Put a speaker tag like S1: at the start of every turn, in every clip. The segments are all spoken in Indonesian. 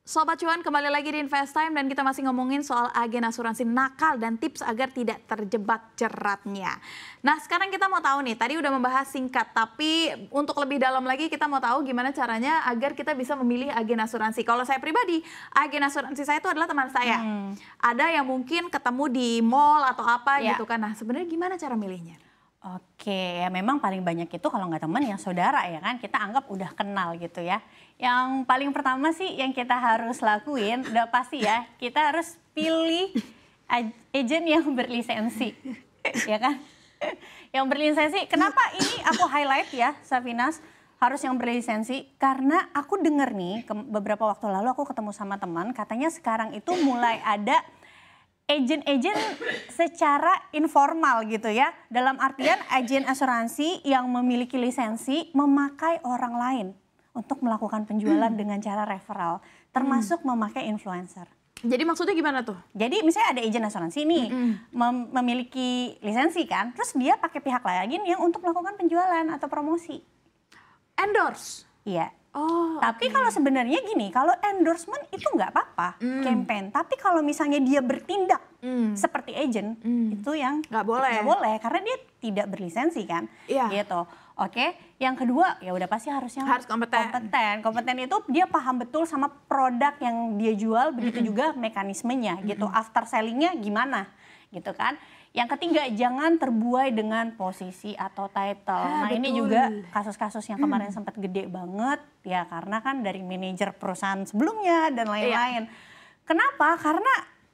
S1: Sobat cuan kembali lagi di Invest Time dan kita masih ngomongin soal agen asuransi nakal dan tips agar tidak terjebak jeratnya. Nah sekarang kita mau tahu nih, tadi udah membahas singkat tapi untuk lebih dalam lagi kita mau tahu gimana caranya agar kita bisa memilih agen asuransi. Kalau saya pribadi, agen asuransi saya itu adalah teman saya. Hmm. Ada yang mungkin ketemu di mall atau apa ya. gitu kan. Nah sebenarnya gimana cara milihnya?
S2: Oke, ya memang paling banyak itu kalau nggak teman yang saudara ya kan kita anggap udah kenal gitu ya. Yang paling pertama sih yang kita harus lakuin udah pasti ya kita harus pilih agent yang berlisensi ya kan. Yang berlisensi, kenapa ini aku highlight ya Safinas harus yang berlisensi karena aku dengar nih beberapa waktu lalu aku ketemu sama teman katanya sekarang itu mulai ada agent-agent secara informal gitu ya. Dalam artian agen asuransi yang memiliki lisensi memakai orang lain untuk melakukan penjualan hmm. dengan cara referral, termasuk hmm. memakai influencer. Jadi maksudnya gimana tuh? Jadi misalnya ada agen asuransi ini mm -hmm. mem memiliki lisensi kan, terus dia pakai pihak lain yang untuk melakukan penjualan atau promosi. Endorse. Iya, Oh, tapi okay. kalau sebenarnya gini, kalau endorsement itu nggak apa-apa, mm. campaign. Tapi kalau misalnya dia bertindak mm. seperti agent, mm. itu yang nggak boleh. Nggak boleh karena dia tidak berlisensi kan, yeah. gitu. Oke, yang kedua ya udah pasti harusnya harus kompeten. Kompeten, kompeten itu dia paham betul sama produk yang dia jual, begitu mm -hmm. juga mekanismenya, mm -hmm. gitu. After sellingnya gimana, gitu kan? Yang ketiga, jangan terbuai dengan posisi atau title. Ha, ah, nah, betul. ini juga kasus-kasus yang hmm. kemarin hmm. sempat gede banget ya karena kan dari manajer perusahaan sebelumnya dan iya. lain-lain. Yeah. Kenapa? Karena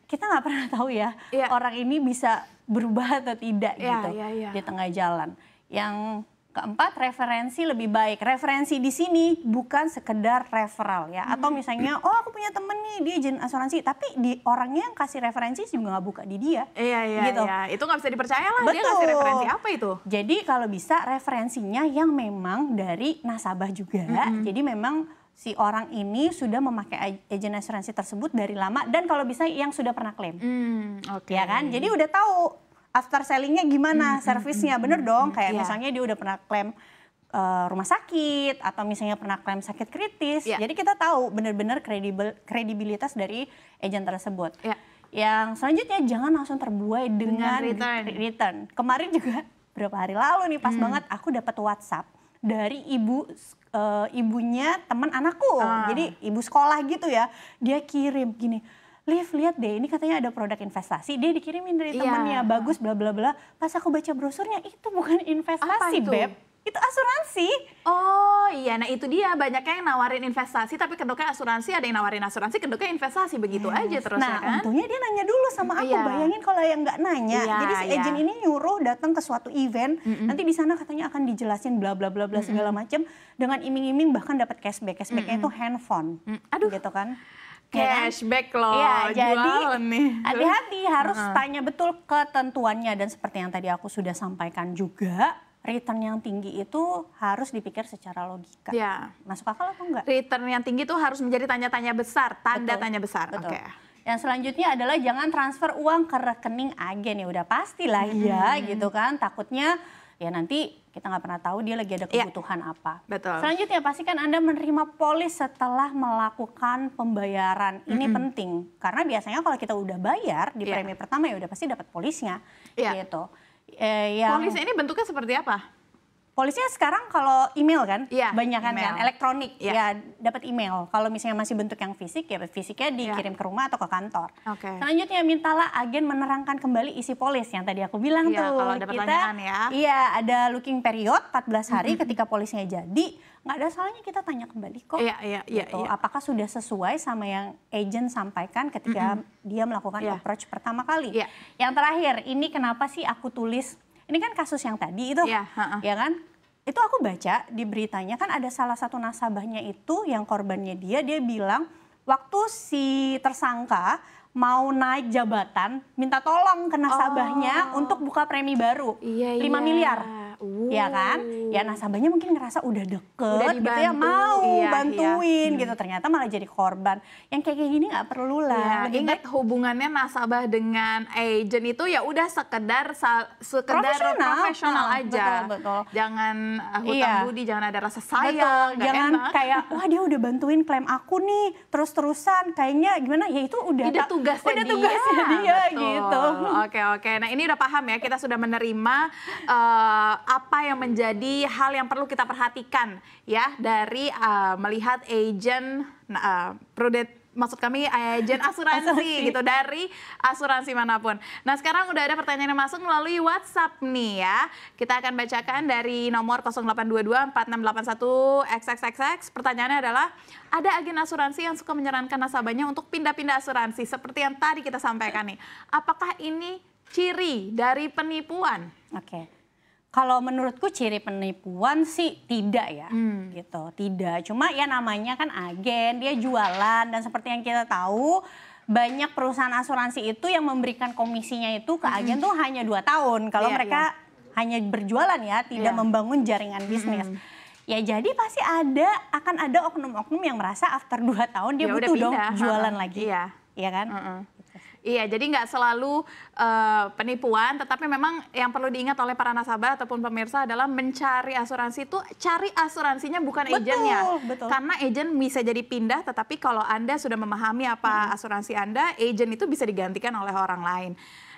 S2: kita nggak pernah tahu ya yeah. orang ini bisa berubah atau tidak yeah, gitu yeah, yeah. di tengah jalan. Yang Keempat, referensi lebih baik. Referensi di sini bukan sekedar referral ya. Atau misalnya, hmm. oh aku punya temen nih, dia jen asuransi. Tapi di orangnya yang kasih referensi juga nggak buka di dia. Iya,
S1: iya, gitu. iya. Itu nggak bisa dipercaya lah. Betul. Dia ngasih referensi apa
S2: itu? Jadi kalau bisa referensinya yang memang dari nasabah juga. Mm -hmm. Jadi memang si orang ini sudah memakai agen asuransi tersebut dari lama dan kalau bisa yang sudah pernah klaim. mm, okay. Ya kan? Jadi udah tahu after sellingnya gimana hmm, hmm, servisnya hmm, bener hmm, dong kayak yeah. misalnya dia udah pernah klaim uh, rumah sakit atau misalnya pernah klaim sakit kritis yeah. jadi kita tahu bener-bener kredibel kredibilitas dari agent tersebut yeah. yang selanjutnya jangan langsung terbuai dengan, dengan return. return kemarin juga berapa hari lalu nih pas hmm. banget aku dapat WhatsApp dari ibu uh, ibunya teman anakku uh. jadi ibu sekolah gitu ya dia kirim gini Liv lihat deh ini katanya ada produk investasi dia dikirimin dari iya. temannya yeah. bagus
S1: bla bla bla pas aku baca brosurnya itu bukan investasi Apa itu? beb itu asuransi. Oh iya, nah itu dia banyaknya yang nawarin investasi tapi kedoknya asuransi, ada yang nawarin asuransi, kedoknya investasi begitu yes. aja terus nah, ya kan. untungnya
S2: dia nanya dulu sama aku. Yeah. Bayangin kalau yang nggak nanya. Yeah, Jadi si yeah. agent ini nyuruh datang ke suatu event, mm -hmm. nanti di sana katanya akan dijelasin bla bla bla bla mm -hmm. segala macam dengan iming-iming bahkan dapat cashback. Cashbacknya mm -hmm. itu handphone. Mm -hmm. Aduh. Gitu kan. Ya kan? cashback loh ya, jadi nih. hati-hati harus uh tanya betul ketentuannya dan seperti yang tadi aku sudah sampaikan juga return yang tinggi itu harus dipikir secara logika.
S1: Ya. Masuk akal atau enggak? Return yang tinggi itu harus menjadi tanya-tanya
S2: besar, tanda Betul. tanya besar. Oke. Okay. Yang selanjutnya adalah jangan transfer uang ke rekening agen ya udah pastilah ya, hmm. ya gitu kan takutnya ya nanti kita nggak pernah tahu dia lagi ada iya. kebutuhan ya. apa. Betul. Selanjutnya pasti kan Anda menerima polis setelah melakukan pembayaran. Ini mm -hmm. penting karena biasanya kalau kita udah bayar di ya. premi pertama ya udah pasti dapat polisnya ya. gitu. Eh, yang... Polis ini
S1: bentuknya seperti apa?
S2: Polisnya sekarang kalau email kan, yeah, banyak kan, kan? elektronik, ya, ya dapat email. Kalau misalnya masih bentuk yang fisik ya fisiknya iya. dikirim yeah. ke rumah atau ke kantor. Okay. Selanjutnya mintalah agen menerangkan kembali isi polis yang tadi aku bilang yeah, tuh. Kalau dapat kita, ya. Iya ada looking period 14 hari mm -hmm. ketika polisnya jadi nggak ada salahnya kita tanya kembali kok. Iya iya iya. Gitu. yeah. Apakah sudah sesuai sama yang agent sampaikan ketika mm -hmm. dia melakukan yeah. approach pertama kali? yeah. Yang terakhir ini kenapa sih aku tulis ini kan kasus yang tadi itu, ya, uh -uh. ya kan? Itu aku baca di beritanya kan ada salah satu nasabahnya itu yang korbannya dia, dia bilang waktu si tersangka mau naik jabatan, minta tolong ke nasabahnya oh. untuk buka premi baru, iya, 5 iya. miliar. Uh. Ya kan? ya nasabahnya mungkin ngerasa udah deket udah gitu ya mau iya, iya. bantuin iya.
S1: gitu ternyata malah jadi korban yang kayak gini nggak perlu lah ya, ingat hubungannya nasabah dengan agent itu ya udah sekedar sekedar profesional, profesional nah, aja betul, betul. jangan eh, hutang iya. budi jangan ada rasa sayang betul, jangan enak. kayak
S2: wah dia udah bantuin klaim aku nih terus terusan kayaknya gimana ya itu udah udah tugasnya udah tugasnya dia, dia betul. gitu
S1: oke oke nah ini udah paham ya kita sudah menerima uh, apa yang menjadi hal yang perlu kita perhatikan ya dari uh, melihat agent uh, nah, eh, prudent maksud kami eh, agen asuransi, asuransi gitu dari asuransi manapun. Nah sekarang udah ada pertanyaan yang masuk melalui WhatsApp nih ya. Kita akan bacakan dari nomor 0822 4681 XXXX. Pertanyaannya adalah ada agen asuransi yang suka menyarankan nasabahnya untuk pindah-pindah asuransi seperti yang tadi kita sampaikan nih. Apakah ini ciri dari penipuan? Oke. Okay kalau menurutku ciri penipuan
S2: sih tidak ya, hmm. gitu, tidak. Cuma ya namanya kan agen, dia jualan dan seperti yang kita tahu banyak perusahaan asuransi itu yang memberikan komisinya itu ke hmm. agen hmm. tuh hanya dua tahun kalau yeah, mereka yeah. hanya berjualan ya, tidak yeah. membangun jaringan bisnis. Hmm. Ya jadi pasti ada akan ada oknum-oknum yang merasa after dua tahun dia ya butuh dong jualan uh, lagi, iya. ya kan? Uh -uh.
S1: Iya, jadi nggak selalu uh, penipuan, tetapi memang yang perlu diingat oleh para nasabah ataupun pemirsa adalah mencari asuransi itu cari asuransinya bukan betul, agentnya. Betul. Karena agent bisa jadi pindah, tetapi kalau Anda sudah memahami apa hmm. asuransi Anda, agent itu bisa digantikan oleh orang lain.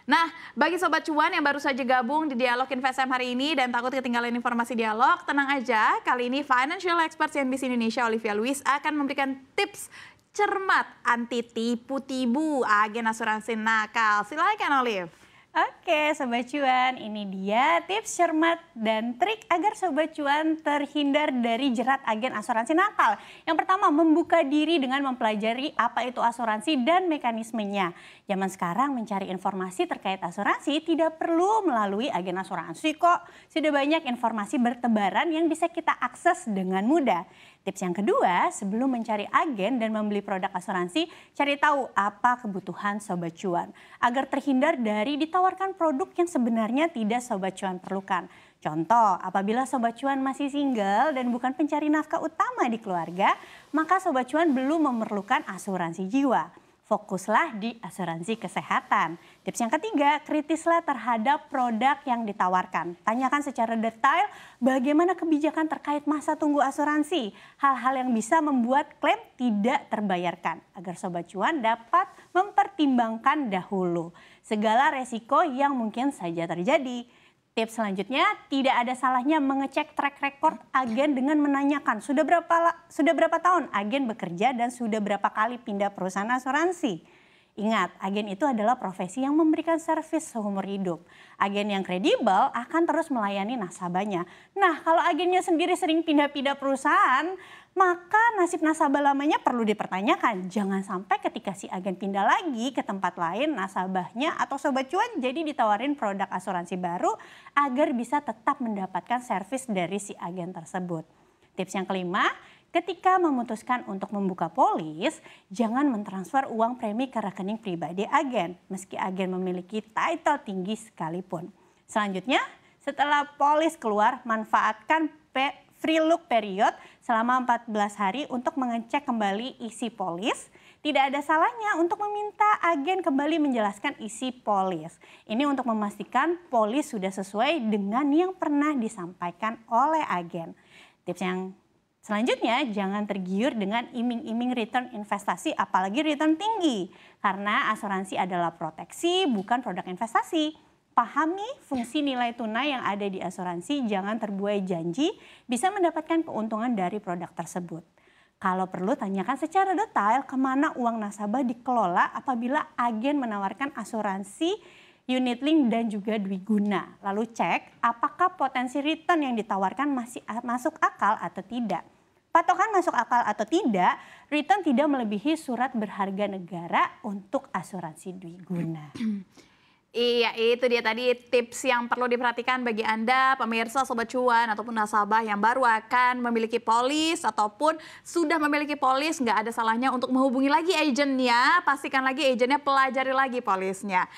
S1: Nah, bagi Sobat Cuan yang baru saja gabung di Dialog InvestM hari ini dan takut ketinggalan informasi dialog, tenang aja, kali ini Financial Expert CNBC Indonesia Olivia Luis akan memberikan tips cermat, anti tipu-tibu agen asuransi nakal. Silakan Olive.
S2: Oke, Sobat Cuan, ini dia tips cermat dan trik agar Sobat Cuan terhindar dari jerat agen asuransi nakal. Yang pertama, membuka diri dengan mempelajari apa itu asuransi dan mekanismenya. Zaman sekarang mencari informasi terkait asuransi tidak perlu melalui agen asuransi kok. Sudah banyak informasi bertebaran yang bisa kita akses dengan mudah. Tips yang kedua, sebelum mencari agen dan membeli produk asuransi, cari tahu apa kebutuhan sobat cuan agar terhindar dari ditawarkan produk yang sebenarnya tidak sobat cuan perlukan. Contoh, apabila sobat cuan masih single dan bukan pencari nafkah utama di keluarga, maka sobat cuan belum memerlukan asuransi jiwa fokuslah di asuransi kesehatan. Tips yang ketiga, kritislah terhadap produk yang ditawarkan. Tanyakan secara detail bagaimana kebijakan terkait masa tunggu asuransi, hal-hal yang bisa membuat klaim tidak terbayarkan, agar Sobat Cuan dapat mempertimbangkan dahulu segala resiko yang mungkin saja terjadi. Tips selanjutnya, tidak ada salahnya mengecek track record agen dengan menanyakan sudah berapa sudah berapa tahun agen bekerja dan sudah berapa kali pindah perusahaan asuransi. Ingat, agen itu adalah profesi yang memberikan servis seumur hidup. Agen yang kredibel akan terus melayani nasabahnya. Nah, kalau agennya sendiri sering pindah-pindah perusahaan, maka nasib nasabah lamanya perlu dipertanyakan. Jangan sampai ketika si agen pindah lagi ke tempat lain, nasabahnya atau sobat cuan jadi ditawarin produk asuransi baru agar bisa tetap mendapatkan servis dari si agen tersebut. Tips yang kelima, Ketika memutuskan untuk membuka polis, jangan mentransfer uang premi ke rekening pribadi agen, meski agen memiliki title tinggi sekalipun. Selanjutnya, setelah polis keluar, manfaatkan free look period selama 14 hari untuk mengecek kembali isi polis. Tidak ada salahnya untuk meminta agen kembali menjelaskan isi polis. Ini untuk memastikan polis sudah sesuai dengan yang pernah disampaikan oleh agen. Tips yang Selanjutnya, jangan tergiur dengan iming-iming return investasi, apalagi return tinggi, karena asuransi adalah proteksi, bukan produk investasi. Pahami fungsi nilai tunai yang ada di asuransi, jangan terbuai janji bisa mendapatkan keuntungan dari produk tersebut. Kalau perlu, tanyakan secara detail kemana uang nasabah dikelola apabila agen menawarkan asuransi unit link dan juga guna Lalu cek apakah potensi return yang ditawarkan masih masuk akal atau tidak. Patokan masuk akal atau tidak, return tidak melebihi surat berharga negara untuk asuransi dwi guna.
S1: Iya, itu dia tadi tips yang perlu diperhatikan bagi Anda, pemirsa Sobat Cuan ataupun nasabah yang baru akan memiliki polis ataupun sudah memiliki polis, nggak ada salahnya untuk menghubungi lagi agennya, pastikan lagi agennya pelajari lagi polisnya.